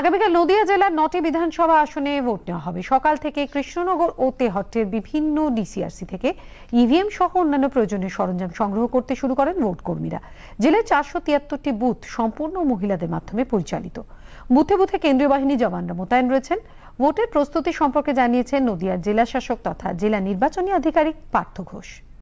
আগামীকাল নদিয়া জেলার নটি বিধানসভা আসনে ভোট নেওয়া হবে সকাল থেকে কৃষ্ণনগর ও তেহট্টের বিভিন্ন ডিসিআরসি থেকে ইভিএম সহ অন্যান্য প্রয়োজনীয় সরঞ্জাম সংগ্রহ করতে শুরু করেন ভোট কর্মীরা জেলে চারশো তিয়াত্তরটি বুথ সম্পূর্ণ মহিলাদের মাধ্যমে পরিচালিত বুথে বুথে কেন্দ্রীয় বাহিনী জওয়ানরা মোতায়েন রয়েছেন ভোটের প্রস্তুতি সম্পর্কে জানিয়েছেন নদিয়ার জেলা শাসক তথা জেলা নির্বাচনী আধিকারিক পার্থ ঘোষ